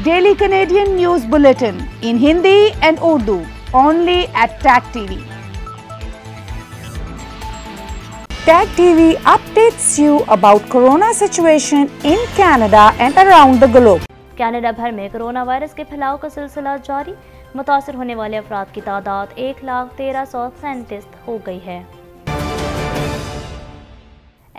Daily Canadian news bulletin in Hindi and Urdu only at Tag TV Tag TV updates you about corona situation in Canada and around the globe Canada भर में corona virus के फैलाव का सिलसिला जारी मुतासर होने वाले अफराद की तादाद एक लाख तेरह सौ सैंतीस हो गई है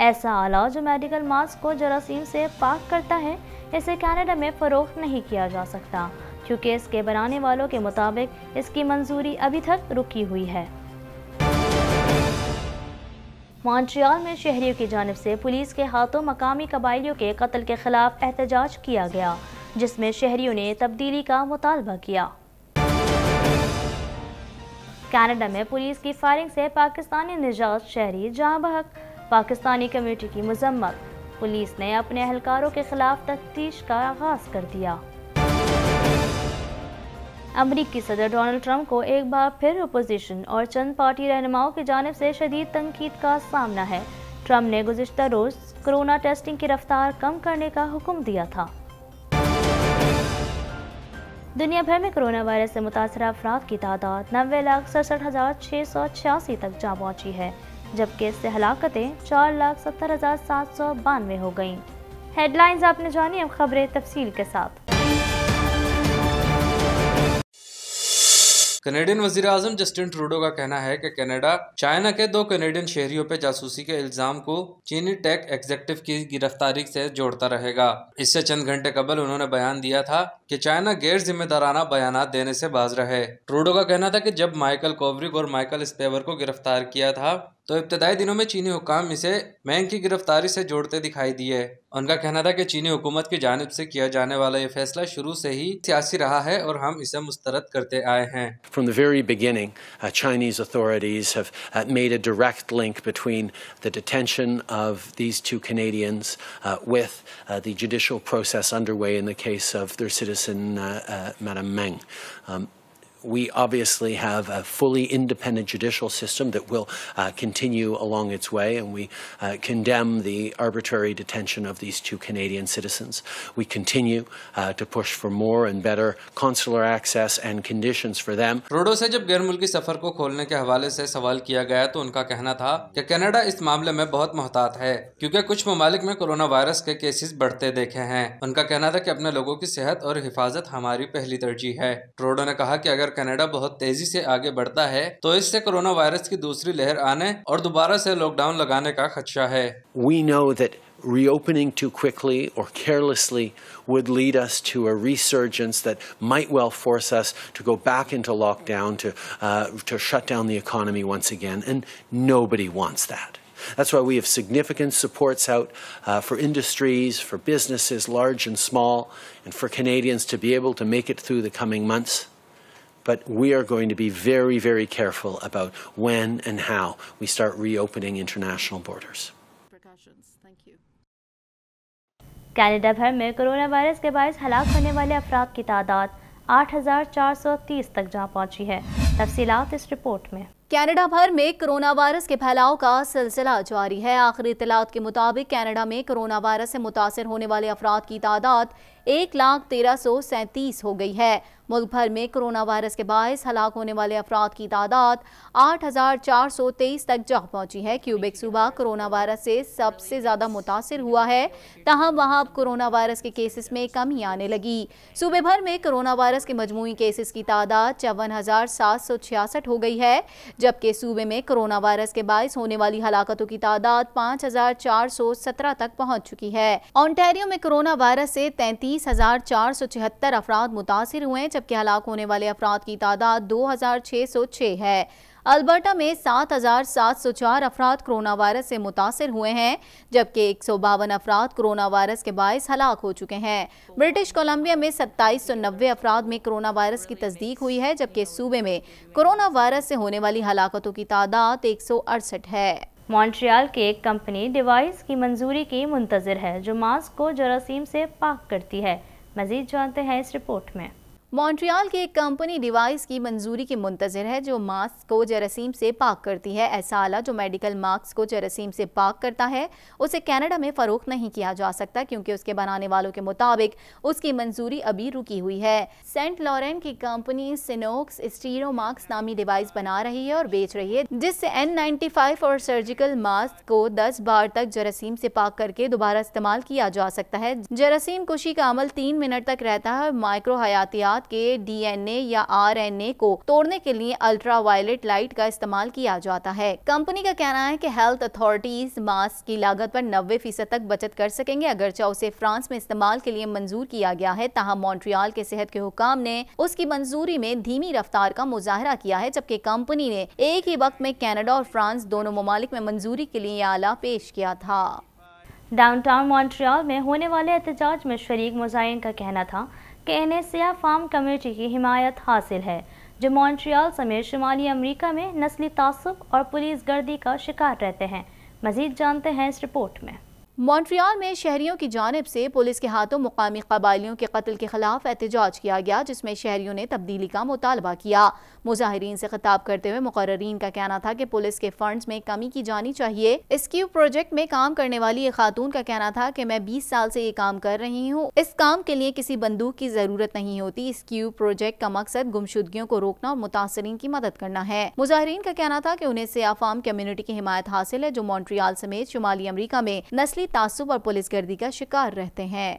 ऐसा आला जो मेडिकल मास्क को जरासीम से पाक करता है इसे कनाडा में फरोख नहीं किया जा सकता क्योंकि इसके बनाने वालों के मुताबिक इसकी मंजूरी अभी तक रुकी हुई है मॉन्ट्रियल में शहरियों की जानब से पुलिस के हाथों मकामी कबाइलियों के कत्ल के खिलाफ एहतजाज किया गया जिसमें शहरियों ने तब्दीली का मुतालबा किया कनाडा में पुलिस की फायरिंग से पाकिस्तानी निजात शहरी जहाँ बहक पाकिस्तानी कम्यूनिटी की मजम्मत पुलिस ने अपने अहलकारों के खिलाफ तफ्तीश का आगाज कर दिया अमरीकी सदर डोनाल्ड ट्रंप को एक बार फिर अपोजिशन और चंद पार्टी रहनुमाओं की जानब से शदीद तनकीद का सामना है ट्रंप ने गुजशत रोज़ कोरोना टेस्टिंग की रफ्तार कम करने का हुक्म दिया था दुनिया भर में कोरोना वायरस से मुतासर अफराद की तादाद नबे लाख सड़सठ हज़ार छह सौ छियासी तक जा पहुँची है जबकि इससे हलाकतें चार लाख सत्तर हज़ार सात सौ बानवे हो गयी हेडलाइंस आपने जानी अब खबरें तफसील के साथ कनेडियन वजीर अजम जस्टिन ट्रूडो का कहना है कि कनाडा चाइना के दो कनेडियन शहरियों पर जासूसी के इल्जाम को चीनी टेक एग्जेक्टिव की गिरफ्तारी से जोड़ता रहेगा इससे चंद घंटे कबल उन्होंने बयान दिया था कि चाइना गैर जिम्मेदाराना बयान देने से बाज रहे ट्रूडो का कहना था कि जब माइकल कोवरिक और माइकल स्पेवर को गिरफ्तार किया था तो इब्तदाई दिनों में चीनी हुकाम इसे मैंग की गिरफ्तारी से जोड़ते दिखाई दिए उनका कहना था कि चीनी हुकूमत की जानब से किया जाने वाला ये फैसला शुरू से ही सियासी रहा है और हम इसे मुस्तरद करते आए हैं From the very beginning, uh, Chinese authorities have uh, made a direct link between the detention of these two Canadians uh, with uh, the judicial process underway in the case of their citizen uh, uh, Madame Meng. Um, we obviously have a fully independent judicial system that will uh, continue along its way, and we uh, condemn the arbitrary detention of these two Canadian citizens. We continue uh, to push for more and better consular access and conditions for them. रोडो said, जब गैर मुल्की सफर को खोलने के the से सवाल किया गया तो that Canada is very important in this matter because मोहतात है क्योंकि कुछ cases में कोरोना उनका कहना था कि अपने लोगों की सेहत और हिफाजत हमारी पहली तरजीह है ट्रोडो ने कहा कि अगर कनाडा बहुत तेजी से आगे बढ़ता है तो इससे कोरोना वायरस की दूसरी लहर आने और दोबारा से लॉकडाउन लगाने का खदशा है We know that reopening too quickly or carelessly would lead us to a resurgence that might well force us to go back into lockdown, to, uh, to shut down the economy once again. And nobody wants that. That's why we have significant supports out uh, for industries, for businesses, large and small, and for Canadians to be able to make it through the coming months. But we are going to be very, very careful about when and how we start reopening international borders. Canada भर में corona virus के बायस हलाक होने वाले अफराद की तादाद 8,430 तक जा पहुंची है तफसीलात इस रिपोर्ट में कनाडा भर में कोरोना वायरस के फैलाव का सिलसिला जारी है आखिरी इतलात के मुताबिक कनाडा में कोरोना वायरस से मुतासर होने वाले अफराद की तादाद एक हो गई मुल्क भर में कोरोना वायरस के बायस हलाक होने वाले अफराद की तादाद आठ हज़ार चार सौ तेईस तक जा पहुंची है क्यूबिक सूबा कोरोना वायरस से सबसे ज़्यादा मुतासर हुआ है तहम वहाँ अब कोरोना वायरस के केसेस में कमी आने लगी सूबे भर में कोरोना वायरस के मजमू केसेस की तादाद चौवन हज़ार सात सौ छियासठ हो गई है जबकि सूबे में कोरोना वायरस के बायस होने वाली हलाकतों की तादाद पाँच हज़ार चार सौ सत्रह तक पहुँच चुकी है ऑन्टेरियो में कोरोना वायरस से तैंतीस हज़ार चार सौ छिहत्तर अफराद मुतासर हुए हैं जबकि हलाक होने वाले अफराद की तादाद दो हज़ार छह सौ छह है अल्बर्टा में सात हज़ार सात सौ चार अफराद कोरोना वायरस से मुतासर हुए हैं जबकि एक सौ बावन अफराद कोरोना वायरस के बायस हलाक हो चुके हैं ब्रिटिश कोलंबिया में सत्ताईस सौ नब्बे अफराद में कोरोना वायरस की तस्दीक हुई है जबकि सूबे में कोरोना वायरस से होने वाली हलाकतों की तादाद एक सौ अड़सठ है मॉन्ट्रियल की एक कंपनी डिवाइस की मंजूरी की मुंतजर है जो मास्क को जरासीम से पाक करती है मजीद जानते हैं इस रिपोर्ट में मॉन्ट्रियल की एक कंपनी डिवाइस की मंजूरी की मुंतजर है जो मास्क को जरासीम से पाक करती है ऐसा आला जो मेडिकल मास्क को जरासीम से पाक करता है उसे कनाडा में फ़रोख नहीं किया जा सकता क्योंकि उसके बनाने वालों के मुताबिक उसकी मंजूरी अभी रुकी हुई है सेंट लॉरेंट की कंपनी सिनोक्स स्टीरो मास्क नामी डिवाइस बना रही है और बेच रही है जिससे एन नाइन्टी फाइव और सर्जिकल मास्क को दस बार तक जरासीम से पाक करके दोबारा इस्तेमाल किया जा सकता है जरासीम कुशी का अमल तीन मिनट तक रहता है और माइक्रो हयातियात के डीएनए या आरएनए को तोड़ने के लिए अल्ट्रावायलेट लाइट का इस्तेमाल किया जाता है कंपनी का कहना है कि हेल्थ अथॉरिटीज मास्क की लागत पर 90 फीसद तक बचत कर सकेंगे अगरचा उसे फ्रांस में इस्तेमाल के लिए मंजूर किया गया है तहम मॉन्ट्रियाल के सेहत के हुकाम ने उसकी मंजूरी में धीमी रफ्तार का मुजाहरा किया है जबकि कंपनी ने एक ही वक्त में कैनेडा और फ्रांस दोनों ममालिक में मंजूरी के लिए आला पेश किया था डाउनटाउन मॉन्ट्रियल में होने वाले एहतजाज में शरीक मुजाइन का कहना था सिया फार्म कम्यूनिटी की हिमायत हासिल है जो मॉन्ट्रियाल समेत शुमाली अमरीका में नस्ली तसब और पुलिस गर्दी का शिकार रहते हैं मजीद जानते हैं इस रिपोर्ट में मॉन्ट्रियल में शहरियों की जानब से पुलिस के हाथों मुकामी कबायलियों के कत्ल के खिलाफ एहतजाज किया गया जिसमें शहरियों ने तब्दीली का मुतालबा किया मुजाहरीन से खिताब करते हुए मुकर्रीन का कहना था कि पुलिस के फंड्स में कमी की जानी चाहिए स्क्यू प्रोजेक्ट में काम करने वाली एक खातून का कहना था कि मैं बीस साल से ये काम कर रही हूँ इस काम के लिए किसी बंदूक की जरूरत नहीं होती स्क्यू प्रोजेक्ट का मकसद गुमशुदगियों को रोकना और मुतासरी की मदद करना है मुजाहरीन का कहना था की उन्हें सियाफाम कम्युनिटी की हिमायत हासिल है जो मॉन्ट्रियाल समेत शुमाली अमरीका में नस्ली ही तासुब और पुलिस गर्दी का शिकार रहते हैं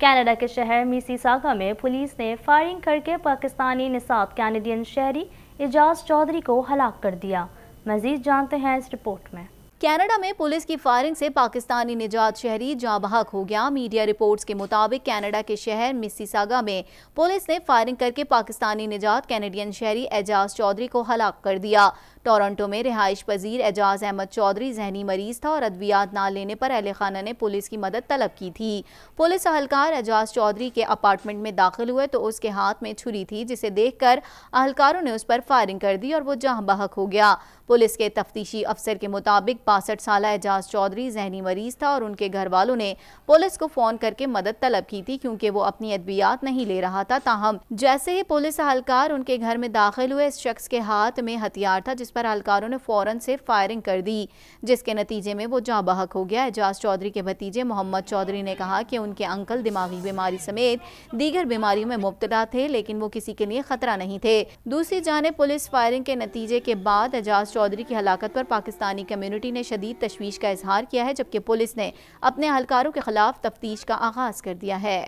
कनाडा के शहर मिसीसागा में पुलिस ने फायरिंग करके पाकिस्तानी निसाब कैनेडियन शहरी एजाज चौधरी को हलाक कर दिया मजीद जानते हैं इस रिपोर्ट में कनाडा में पुलिस की फायरिंग से पाकिस्तानी निजात शहरी जहाँ बहक हो गया मीडिया रिपोर्ट्स के मुताबिक कनाडा के शहर मिसिसागा में पुलिस ने फायरिंग करके पाकिस्तानी निजात कैनेडियन शहरी एजाज चौधरी को हलाक कर दिया टोरंटो में रिहाइश पजीर एजाज अहमद चौधरी जहनी मरीज था और अद्वियात ना लेने पर अहल खाना ने पुलिस की मदद तलब की थी पुलिस अहलकार एजाज चौधरी के अपार्टमेंट में दाखिल हुए तो उसके हाथ में छुरी थी जिसे देखकर अहलकारों ने उस पर फायरिंग कर दी और वो जहां बहक हो गया पुलिस के तफ्तीशी अफसर के मुताबिक बासठ साल एजाज चौधरी जहनी मरीज था और उनके घर वालों ने पुलिस को फोन करके मदद तलब की थी क्योंकि वो अपनी अद्वियात नहीं ले रहा था ताहम जैसे ही पुलिस अहलकार उनके घर में दाखिल हुए इस शख्स के हाथ में हथियार था जिस पर अहलकारों ने फौरन से फायरिंग कर दी जिसके नतीजे में वो जहाँ बहक हो गया एजाज चौधरी के भतीजे मोहम्मद चौधरी ने कहा कि उनके अंकल दिमागी बीमारी समेत दीगर बीमारियों में मुबतला थे लेकिन वो किसी के लिए खतरा नहीं थे दूसरी जाने पुलिस फायरिंग के नतीजे के बाद एजाज चौधरी की हलाकत पर पाकिस्तानी कम्यूनिटी ने शदीद तशवीश का इजहार किया है जबकि पुलिस ने अपने अहलकारों के खिलाफ तफ्तीश का आगाज कर दिया है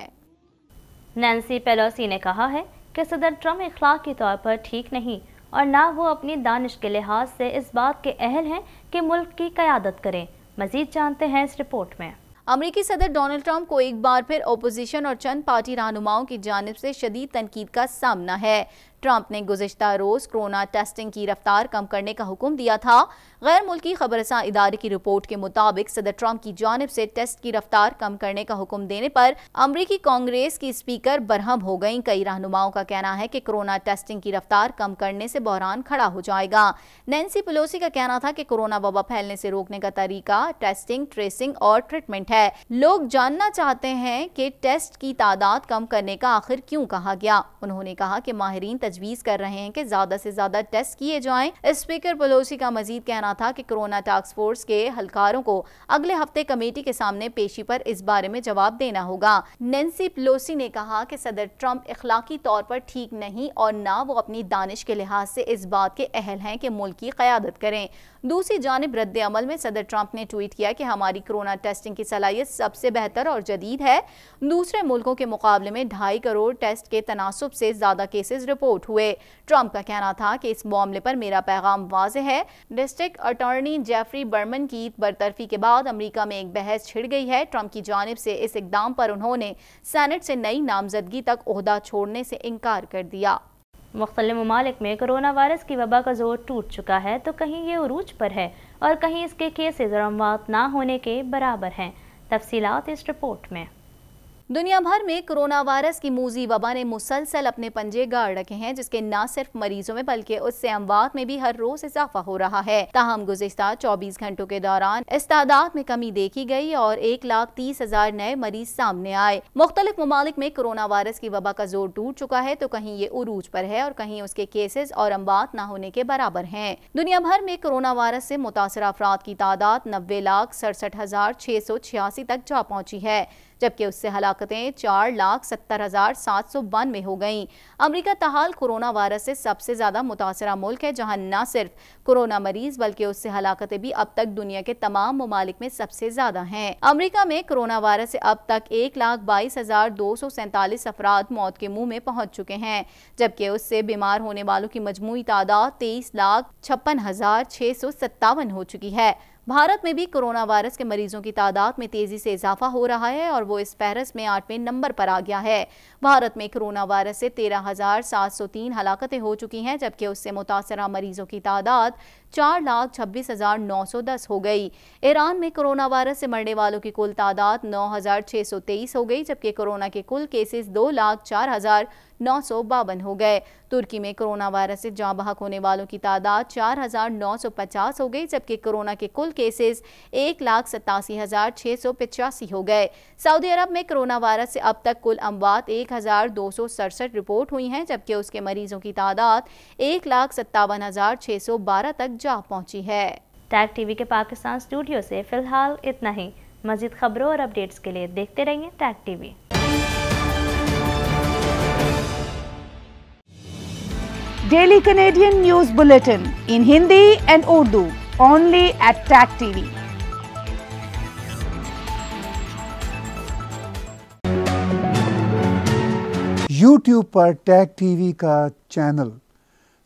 नैन्सी पेलोसी ने कहा है कि सदर ट्रम्प इखलाक के तौर पर ठीक नहीं और ना वो अपनी दानिश के लिहाज से इस बात के अहल हैं कि मुल्क की क़्यादत करें मजीद जानते हैं इस रिपोर्ट में अमरीकी सदर डोनाल्ड ट्रंप को एक बार फिर ओपोजिशन और चंद पार्टी रहनुमाओं की जानब से शदीद तनकीद का सामना है ट्रंप ने गुजशत रोज़ कोरोना टेस्टिंग की रफ्तार कम करने का हुक्म दिया था गैर मुल्की खबरसा इदारे की रिपोर्ट के मुताबिक सदर ट्रंप की जानब से टेस्ट की रफ्तार कम करने का हुक्म देने पर अमरीकी कांग्रेस की स्पीकर बरहम हो गई कई रहनुमाओं का कहना है कि कोरोना टेस्टिंग की रफ्तार कम करने से बहरान खड़ा हो जाएगा नैन्सी पलोसी का कहना था कि कोरोना वबा फैलने से रोकने का तरीका टेस्टिंग ट्रेसिंग और ट्रीटमेंट है लोग जानना चाहते हैं कि टेस्ट की तादाद कम करने का आखिर क्यों कहा गया उन्होंने कहा कि माहरीन तजवीज़ कर रहे हैं कि ज़्यादा से ज़्यादा टेस्ट किए जाए स्पीकर पलोसी का मजीद कहना था कि कोरोना टास्क फोर्स के हलकारों को अगले हफ्ते कमेटी के सामने पेशी पर इस बारे में जवाब देना होगा नेंसी पलोसी ने कहा कि सदर ट्रंप इखलाकी तौर पर ठीक नहीं और ना वो अपनी दानिश के लिहाज से इस बात के अहल हैं कि मुल्क की क्यादत करें दूसरी जानब रद्द अमल में सदर ट्रंप ने ट्वीट किया कि हमारी कोरोना टेस्टिंग की सलाहियत सबसे बेहतर और जदीद है दूसरे मुल्कों के मुकाबले में ढाई करोड़ टेस्ट के तनासब से ज़्यादा केसेज रिपोर्ट हुए ट्रंप का कहना था कि इस मामले पर मेरा पैगाम वाज है डिस्ट्रिक्ट अटॉर्नी जेफरी बर्मन की बरतरफी के बाद अमरीका में एक बहस छिड़ गई है ट्रंप की जानब से इस इकदाम पर उन्होंने सैनेट से नई नामजदगी तक अहदा छोड़ने से इनकार कर दिया मुख्तलि ममालिक में कोरोना वायरस की वबा का जोर टूट चुका है तो कहीं ये अरूज पर है और कहीं इसके केसेज और अमवात ना होने के बराबर हैं तफसीत इस रिपोर्ट में दुनिया भर में कोरोना वायरस की मूजी वबा ने मुसलसल अपने पंजे गाड़ रखे हैं जिसके न सिर्फ मरीजों में बल्कि उससे अमवात में भी हर रोज इजाफा हो रहा है ताहम गुजशत 24 घंटों के दौरान इस तादाद में कमी देखी गई और एक लाख तीस हजार नए मरीज सामने आए मुख्तलिफ ममालिक में कोरोना वायरस की वबा का जोर टूट चुका है तो कहीं ये उरूज पर है और कहीं उसके केसेज और अमवात न होने के बराबर है दुनिया भर में कोरोना वायरस ऐसी मुतासर अफराद की तादाद नब्बे लाख सड़सठ हजार छह सौ छियासी तक जा पहुँची है जबकि उससे हलाकतें चार लाख सत्तर हज़ार सात सौ बानवे हो गईं अमरीका तहाल कोरोना वायरस से सबसे ज़्यादा मुतासर मुल्क है जहाँ न सिर्फ कोरोना मरीज बल्कि उससे हलाकतें भी अब तक दुनिया के तमाम ममालिक में सबसे ज़्यादा हैं अमरीका में कोरोना वायरस से अब तक एक लाख बाईस हज़ार दो सौ सैंतालीस अफराद मौत के मुंह में पहुंच चुके हैं जबकि उससे बीमार होने वालों की मजमू तादाद तेईस लाख छप्पन हज़ार छह सौ सत्तावन हो चुकी है भारत में भी कोरोना वायरस के मरीजों की तादाद में तेजी से इजाफा हो रहा है और वो इस पैरस में आठवें नंबर पर आ गया है भारत में कोरोना वायरस से तेरह हजार सात सौ तीन हलाकतें हो चुकी हैं जबकि उससे मुतासर मरीजों की तादाद चार लाख छब्बीस हजार नौ सौ दस हो गई ईरान में कोरोना वायरस से मरने वालों की कुल तादाद नौ हजार छः सौ तेईस हो गई जबकि कोरोना के कुल केसेस दो लाख चार हजार नौ सौ बावन हो गए तुर्की में कोरोना वायरस से जहाँ बहक होने वालों की तादाद चार हजार नौ सौ पचास हो गई जबकि कोरोना के कुल केसेस एक लाख सतासी हजार छः सौ पिचासी हो गए सऊदी अरब में कोरोना वायरस से अब तक कुल अमवात एक हजार दो सौ सड़सठ रिपोर्ट हुई हैं जबकि उसके मरीजों की तादाद एक लाख सत्तावन हजार छः सौ बारह तक जा पहुंची है टैग टीवी के पाकिस्तान स्टूडियो से फिलहाल इतना ही मजीद खबरों और अपडेट्स के लिए देखते रहिए Tag TV daily Canadian news bulletin in Hindi and Urdu only at Tag TV YouTube पर टैग टीवी का चैनल